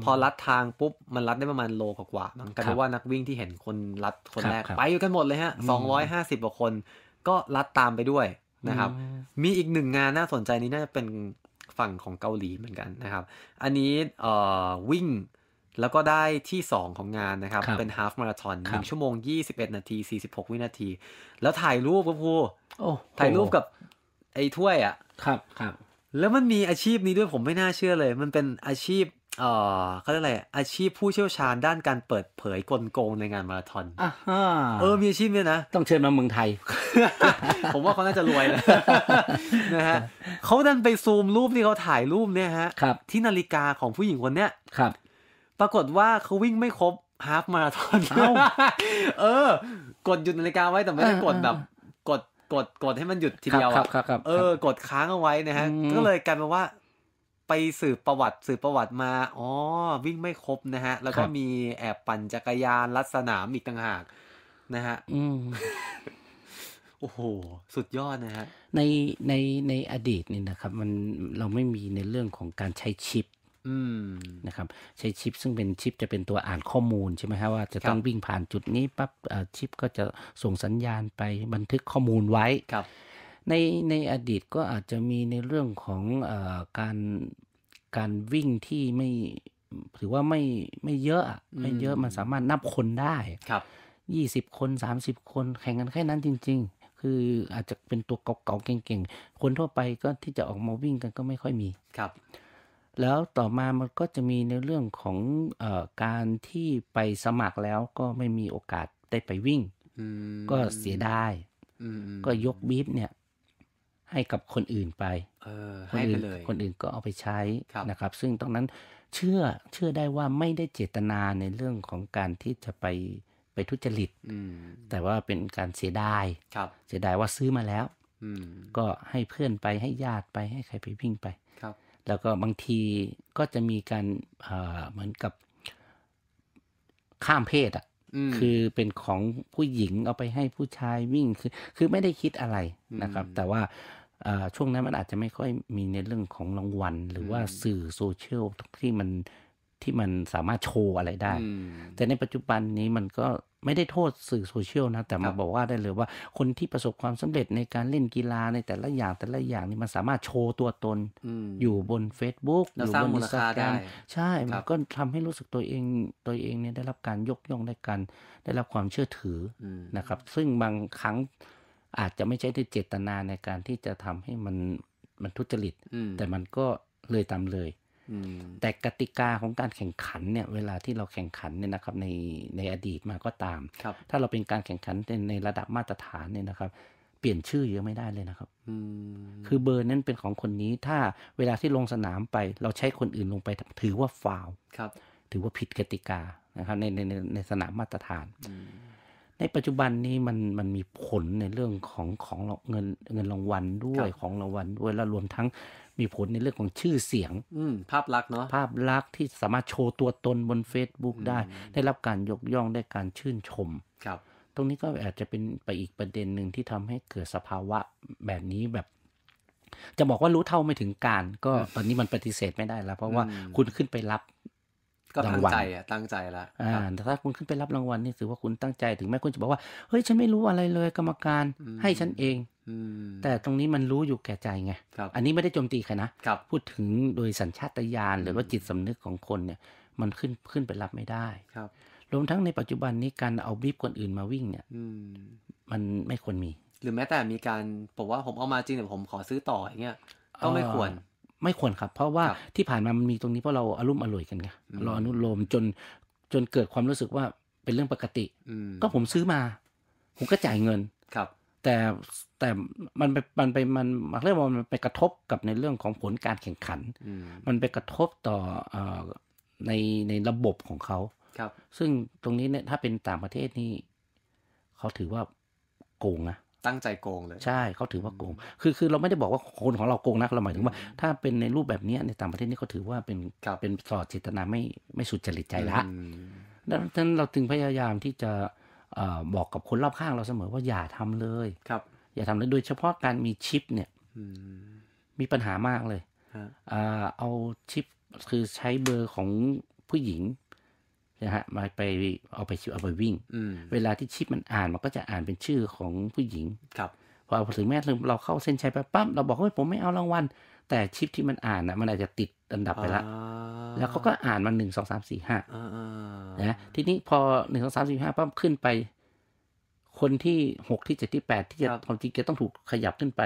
พอลัดทางปุ๊บ มันลัดได้ประมาณโลกว่า มันก็คือว่านักวิ่งที่เห็นคนลัดคนแรก ไปอยู่กันหมดเลยฮะสองร้อยห้าสิบกว่าคน ก็ลัดตามไปด้วยนะครับ มีอีกหนึ่งงานน่าสนใจนี้น่าจะเป็นฝั่งของเกาหลีเหมือนกันนะครับ อันนี้เอ่อวิ่งแล้วก็ได้ที่2ของงานนะครับรบเป็นฮาฟมาราทอนหนึ่งชั่วโมง 21 นาที 46 วินาที แล้วถ่ายรูปกับพูถ่ายรูปกับไอ้ถ้วยอะ่ะ ครับ ครับ แล้วมันมีอาชีพนี้ด้วยผมไม่น่าเชื่อเลย มันเป็นอาชีพเออเขาเรียกอะไรอาชีพผู้เชี่ยวชาญด้านการเปิดเผยกลโกงในงานมาราธอนเออมีอาชีพเนี่ยนะ ต้องเชิญมาเมืองไทย ผมว่าเขาน่าจะรวยนะนะฮะเขาดันไปซูมรูปที่เขาถ่ายรูปเนี่ยฮะ ที่นาฬิกาของผู้หญิงคนเนี้ยครับปรากฏว่าเขาวิ่งไม่ครบฮาฟมาราธอนเออ กดหยุดนาฬิกาไว้แต่ไม่ได้กดแบบ กดกดกดให้มันหยุดทีเดียวอะเออ กดค้างเอาไว้นะฮะก็เลยกลายเป็นว่าไปสืบประวัติสืบประวัติมา อ๋อ วิ่งไม่ครบนะฮะ แล้วก็มีแอบปั่นจักรยานลัดสนามอีกต่างหาก นะฮะโอ้โห สุดยอดนะฮะ ใน ในในอดีตนี่นะครับ มันเราไม่มีในเรื่องของการใช้ชิปนะครับ ใช้ชิปซึ่งเป็นชิปจะเป็นตัวอ่านข้อมูลใช่ไหมฮะ ว่าจะต้องวิ่งผ่านจุดนี้ปั๊บชิปก็จะส่งสัญญาณไปบันทึกข้อมูลไว้ในในอดีตก็อาจจะมีในเรื่องของอการการวิ่งที่ไม่ถือว่าไม่ไม่เยอะไม่เยอะมันสามารถนับคนได้ครับยี่สิบคนสามสิบคนแข่งกันแค่นั้นจริง ๆ คืออาจจะเป็นตัวเก่าๆเก่งๆคนทั่วไปก็ที่จะออกมาวิ่งกันก็ไม่ค่อยมีครับ แล้วต่อมามันก็จะมีในเรื่องของอการที่ไปสมัครแล้วก็ไม่มีโอกาสได้ไปวิ่งก็เสียดายก็ยกบีฟเนี่ยให้กับคนอื่นไป เออให้ไปเลย คนอื่นก็เอาไปใช้นะครับ ซึ่งตรงนั้นเชื่อ เชื่อได้ว่าไม่ได้เจตนาในเรื่องของการที่จะไปไปทุจริตแต่ว่าเป็นการเสียดายเสียดายว่าซื้อมาแล้วก็ให้เพื่อนไปให้ญาติไปให้ใครไปวิ่งไปแล้วก็บางทีก็จะมีการเหมือนกับข้ามเพศ อ่ะคือเป็นของผู้หญิงเอาไปให้ผู้ชายวิ่งคือคือไม่ได้คิดอะไรนะครับ แต่ว่าช่วงนั้นมันอาจจะไม่ค่อยมีในเรื่องของรางวัล หรือว่าสื่อโซเชียลที่มันที่มันสามารถโชว์อะไรได้ แต่ในปัจจุบันนี้มันก็ไม่ได้โทษสื่อโซเชียลนะแต่มาบอกว่าได้เลยว่า คนที่ประสบความสำเร็จในการเล่นกีฬาในแต่ละอย่างแต่ละอย่างนี่มันสามารถโชว์ตัวตนอยู่บน Facebook อยู่บนมูลค่าได้ใช่มันก็ทำให้รู้สึกตัวเองตัวเองเนี่ยได้รับการยกย่องได้การ ได้รับความเชื่อถือนะครับ ซึ่งบางครั้งอาจจะไม่ใช่ที่เจตนาในการที่จะทำให้มันมันทุจริตแต่มันก็เลยตามเลยแต่กติกาของการแข่งขันเนี่ยเวลาที่เราแข่งขันเนี่ยนะครับในในอดีตมาก็ตาม ถ้าเราเป็นการแข่งขันในระดับมาตรฐานเนี่ยนะครับ เปลี่ยนชื่อยังไม่ได้เลยนะครับคือเบอร์นั้นเป็นของคนนี้ถ้าเวลาที่ลงสนามไป เราใช้คนอื่นลงไปถือว่าฟาวครับ ถือว่าผิดกติกานะครับในในในสนามมาตรฐานในปัจจุบันนี้มันมันมีผลในเรื่องของของเงินเงินรางวัลด้วยของรางวัลด้วยแล้วรวมทั้งมีผลในเรื่องของชื่อเสียงภาพลักษณ์เนาะภาพลักษณ์ที่สามารถโชว์ตัวตนบน Facebook ได้ ได้รับการยกย่องได้การชื่นชม ครับ ตรงนี้ก็อาจจะเป็นไปอีกประเด็นหนึ่งที่ทำให้เกิดสภาวะแบบนี้แบบ จะบอกว่ารู้เท่าไม่ถึงการ ก็ตอนนี้มันปฏิเสธไม่ได้แล้วเพราะว่าคุณขึ้นไปรับก็ตั้งใจอ่ะตั้งใจละอ่าแต่ถ้าคุณขึ้นไปรับรางวัลนี่ถือว่าคุณตั้งใจถึงแม้คุณจะบอกว่าเฮ้ยฉันไม่รู้อะไรเลย กรรมการให้ฉันเอง แต่ตรงนี้มันรู้อยู่แก่ใจไงอันนี้ไม่ได้โจมตีใครนะรพูดถึงโดยสัญชาตญาณหรือว่าจิตสำนึกของคนเนี่ย มันขึ้นขึ้นไปรับไม่ได้ ครับรวมทั้งในปัจจุบันนี้การเอาบีบคนอื่นมาวิ่งเนี่ยมันไม่ควรมี หรือแม้แต่มีการผมว่าผมเอามาจริงแต่ผมขอซื้อต่ออย่างเงี้ยก็ไม่ควรไม่ควรครับ เพราะว่าที่ผ่านมามันมีตรงนี้เพราะเราอารมณ์อร่อยกันไงเราอนุโลมจนจนเกิดความรู้สึกว่าเป็นเรื่องปกติ ก็ผมซื้อมา ผมก็จ่ายเงินครับ แต่แต่มันไปมันไปมันมันเรียกว่ามันไปกระทบกับในเรื่องของผลการแข่งขันมันไปกระทบต่อในในระบบของเขาครับ ซึ่งตรงนี้เนี่ยถ้าเป็นต่างประเทศนี่เขาถือว่าโกงนะตั้งใจโกงเลยใช่เขาถือว่าโกงคือคือเราไม่ได้บอกว่าคนของเราโกงนะเราหมายถึงว่า ถ้าเป็นในรูปแบบนี้ในต่างประเทศนี่เขาถือว่าเป็นเป็นสอดเจตนาไม่ไม่สุจริตใจละดังนั้นเราถึงพยายามที่จะบอกกับคนรอบข้างเราเสมอว่าอย่าทำเลย ครับ อย่าทำเลยโดยเฉพาะการมีชิปเนี่ยมีปัญหามากเลยเอาชิปคือใช้เบอร์ของผู้หญิงนะฮะมาไปเอาไปชิเอาไปวิ่ง เวลาที่ชิปมันอ่านมันก็จะอ่านเป็นชื่อของผู้หญิงครับพอถึงแม้เราเข้าเส้นชัยไปปั๊บเราบอกว่า ผมไม่เอารางวัลแต่ชิปที่มันอ่านนะมันอาจจะติดอันดับไปละแล้วเขาก็อ่านมันหนึ่งสองสามสี่ห้านะทีนี้พอหนึ่งสองสามสี่ห้าปั๊บขึ้นไป คนที่หกที่เจ็ดที่แปดที่จะความจริงจะต้องถูกขยับขึ้นไป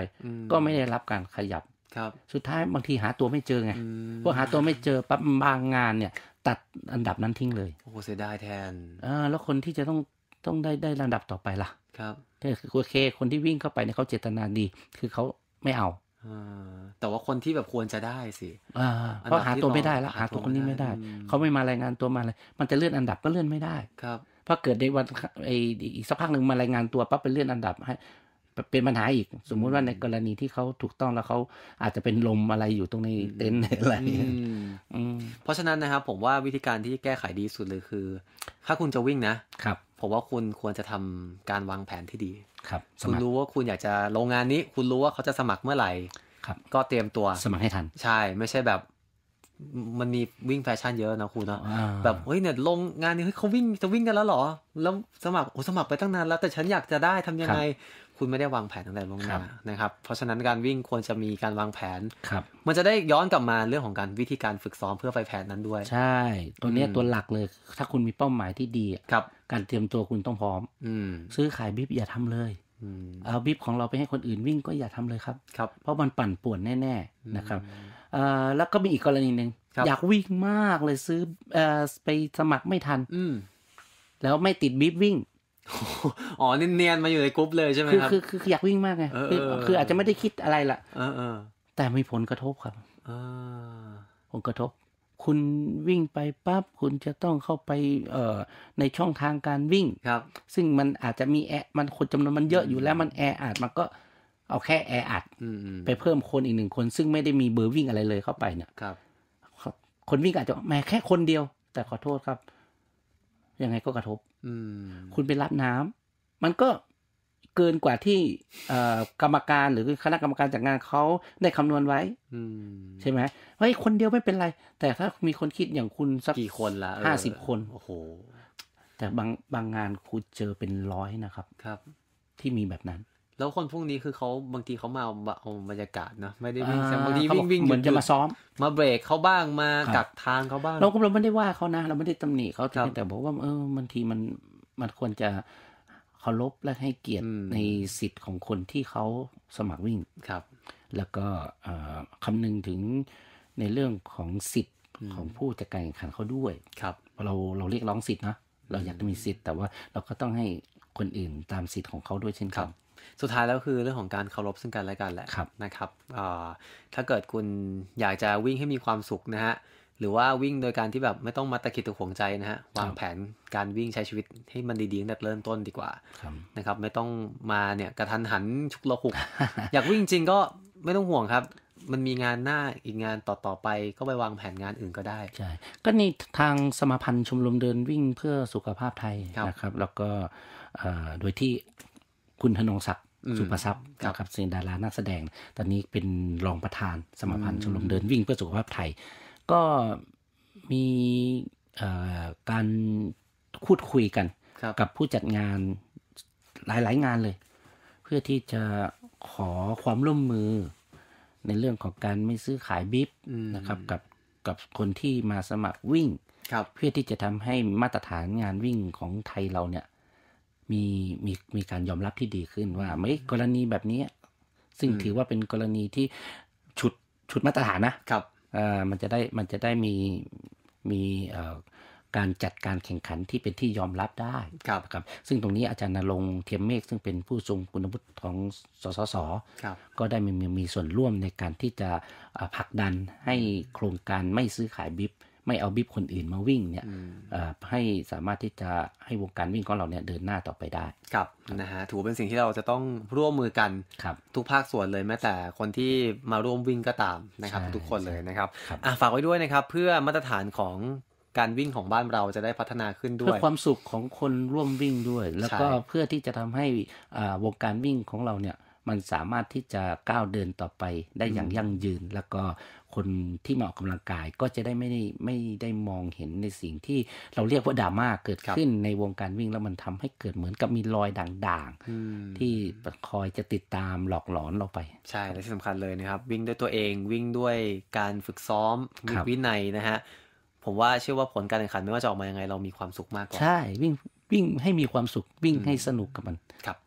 ก็ไม่ได้รับการขยับครับ สุดท้ายบางทีหาตัวไม่เจอไงพอหาตัวไม่เจอปั๊บบางงานเนี่ยัดอันดับนั้นทิ้งเลย โอ้เสียดายแทนอ่าแล้วคนที่จะต้องต้องได้ได้ลำดับต่อไปล่ะ ครับโอเคคนที่วิ่งเข้าไปเนี่ยเขาเจตนาดีคือเขาไม่เอา แต่ว่าคนที่แบบควรจะได้สิเพราะหาตัวไม่ได้แล้วหาตัวคนนี้ไม่ได้ เขาไม่มารายงานตัวมาเลย มันจะเลื่อนอันดับก็เลื่อนไม่ได้ ครับพอเกิดในวันไออีกสักพักหนึ่งมารายงานตัวปั๊บไปเลื่อนอันดับให้เป็นปัญหาอีกสมมุติว่าในกรณีที่เขาถูกต้องแล้วเขาอาจจะเป็นลมอะไรอยู่ตรงในเต็นท์อะไรเพราะฉะนั้นนะครับผมว่าวิธีการที่แก้ไขดีสุดเลยคือ ถ้าคุณจะวิ่งนะ ครับผมว่าคุณควรจะทำการวางแผนที่ดี ครับคุณรู้ว่าคุณอยากจะโรงงานนี้ คุณรู้ว่าเขาจะสมัครเมื่อไหร่ ครับ ก็เตรียมตัวสมัครให้ทัน ใช่ไม่ใช่แบบมันมีวิ่งแฟชั่นเยอะนะคุณเนาะแบบเฮ้ยเนี่ยลงงานนี้เฮ้ยเขาวิ่งจะวิ่งกันแล้วหรอแล้วสมัครโอ้สมัครไปตั้งนานแล้วแต่ฉันอยากจะได้ทำยังไงคุณไม่ได้วางแผนตั้งแต่ล่วงหน้านะครับ เพราะฉะนั้นการวิ่งควรจะมีการวางแผนครับ มันจะได้ย้อนกลับมาเรื่องของการวิธีการฝึกซ้อมเพื่อไฟแผนนั้นด้วย ใช่ ตัวนี้ตัวหลักเลย ถ้าคุณมีเป้าหมายที่ดีครับการเตรียมตัวคุณต้องพร้อม อืซื้อขายบิ๊บอย่าทำเลยเอาบิ๊บของเราไปให้คนอื่นวิ่งก็อย่าทำเลยครับครับ เพราะมันปั่นป่วนแน่ ๆ นะครับแล้วก็มีอีกกรณีหนึ่งอยากวิ่งมากเลยซื้อไปสมัครไม่ทันแล้วไม่ติดบิ๊บวิ่งอ๋อเนียนๆมาอยู่ในกรุ๊ปเลยใช่ไหมครับคือคือคืออยากวิ่งมากไงคืออาจจะไม่ได้คิดอะไรละเออแต่มีผลกระทบครับผลกระทบ คุณวิ่งไปปั๊บคุณจะต้องเข้าไป เอ่อ ในช่องทางการวิ่งครับ ซึ่งมันอาจจะมีแอมันคนจำนวนมันเยอะอยู่แล้วมันแออัดมันก็ เอาแค่แออัดไปเพิ่มคนอีกหนึ่งคน ซึ่งไม่ได้มีเบอร์วิ่งอะไรเลยเข้าไปเนี่ยครับคนวิ่งอาจจะแม้แค่คนเดียว แต่ขอโทษครับยังไงก็กระทบ คุณไปรับน้ำ มันก็เกินกว่าที่กรรมการหรือคณะกรรมการจากงานเขาได้คำนวณไว้ใช่ไหมเฮ้ยคนเดียวไม่เป็นไร แต่ถ้ามีคนคิดอย่างคุณสักกี่คนละห้าสิบคน โอ้โห แต่บางบางงานคุณเจอเป็นร้อยนะครับ ครับ ที่มีแบบนั้นแล้วคนพวกนี้คือเขาบางทีเขามาเอาบรรยากาศนะไม่ได้วิ่งบางทีวิ่งวิ่งเหมือนจะมาซ้อม มาเบรกเขาบ้างมากักทางเขาบ้างเราก็เราไม่ได้ว่าเขานะเราไม่ได้ตำหนิเขาแต่บอกว่าเออบางทีมันมันควรจะเคารพและให้เกียรติในสิทธิ์ของคนที่เขาสมัครวิ่งครับ แล้วก็คำนึงถึงในเรื่องของสิทธิ์ของผู้จัดการแข่งขันเขาด้วยครับ เราเราเรียกร้องสิทธิ์นะเราอยากจะมีสิทธิ์ แต่ว่าเราก็ต้องให้คนอื่นตามสิทธิ์ของเขาด้วยเช่นกันสุดท้ายแล้วคือเรื่องของการเคารพซึ่งกันและกันแหละนะครับถ้าเกิดคุณอยากจะวิ่งให้มีความสุขนะฮะ หรือว่าวิ่งโดยการที่แบบไม่ต้องมาตะคิดตะขวงใจนะฮะ วางแผนการวิ่งใช้ชีวิตให้มันดีๆตั้งแต่เริ่มต้นดีกว่านะครับ ไม่ต้องมาเนี่ยกระทันหันชุกละหุก อยากวิ่งจริงก็ไม่ต้องห่วงครับ มันมีงานหน้าอีกงานต่อๆไปก็ไปวางแผนงานอื่นก็ได้ใช่ก็นี่ทางสมาพันธ์ชมรมเดินวิ่งเพื่อสุขภาพไทยนะครับ แล้วก็โดยที่คุณธนงศักดิ์สุภทรัพย์กับเซนดารานักแสดง ตอนนี้เป็นรองประธานสมาพันธ์ชมรมเดินวิ่งเพื่อสุขภาพไทย ก็มีการพูดคุยกัน กับผู้จัดงานหลายๆงานเลย เพื่อที่จะขอความร่วมมือ ในเรื่องของการไม่ซื้อขายบิ๊นะครับกับกับคนที่มาสมัครวิ่ง เพื่อที่จะทำให้มาตรฐานงานวิ่งของไทยเราเนี่ยมีมีมีการยอมรับที่ดีขึ้นว่าไม่กรณีแบบนี้ซึ่งถือว่าเป็นกรณีที่ชุดชุดมาตรฐานนะครับมันจะได้มันจะได้มีมีการจัดการแข่งขันที่เป็นที่ยอมรับได้ครับครับซึ่งตรงนี้อาจารย์นรงเทียมเมฆซึ่งเป็นผู้ทรงคุณวุฒิของสสสก็ได้มีมีส่วนร่วมในการที่จะผลักดันให้โครงการไม่ซื้อขายบิบไม่เอาบีบคนอื่นมาวิ่งเนี่ยให้สามารถที่จะให้วงการวิ่งของเราเนี่ยเดินหน้าต่อไปได้ ครับ นะฮะ ถือเป็นสิ่งที่เราจะต้องร่วมมือกันทุกภาคส่วนเลยแม้แต่คนที่มาร่วมวิ่งก็ตามนะครับ ทุกคนเลยนะครับ ฝากไว้ด้วยนะครับ เพื่อมาตรฐานของการวิ่งของบ้านเราจะได้พัฒนาขึ้นด้วย เพื่อความสุขของคนร่วมวิ่งด้วย แล้วก็เพื่อที่จะทำให้วงการวิ่งของเราเนี่ยมันสามารถที่จะก้าวเดินต่อไป ได้อย่างยั่งยืนแล้วก็คนที่มาออกกำลังกายก็จะได้ไม่ได้ไม่ได้มองเห็นในสิ่งที่เราเรียกว่าดราม่าเกิดขึ้นในวงการวิ่งแล้วมันทำให้เกิดเหมือนกับมีรอยด่างๆที่คอยจะติดตามหลอกหลอนเราไปใช่และที่สำคัญเลยนะครับ วิ่งด้วยตัวเองวิ่งด้วยการฝึกซ้อมวินัยนะฮะ ผมว่าเชื่อว่าผลการแข่งขัน ไม่ว่าจะออกมายังไงเรามีความสุขมากกว่าใช่วิ่งวิ่งให้มีความสุขวิ่งให้สนุกกับมันครับ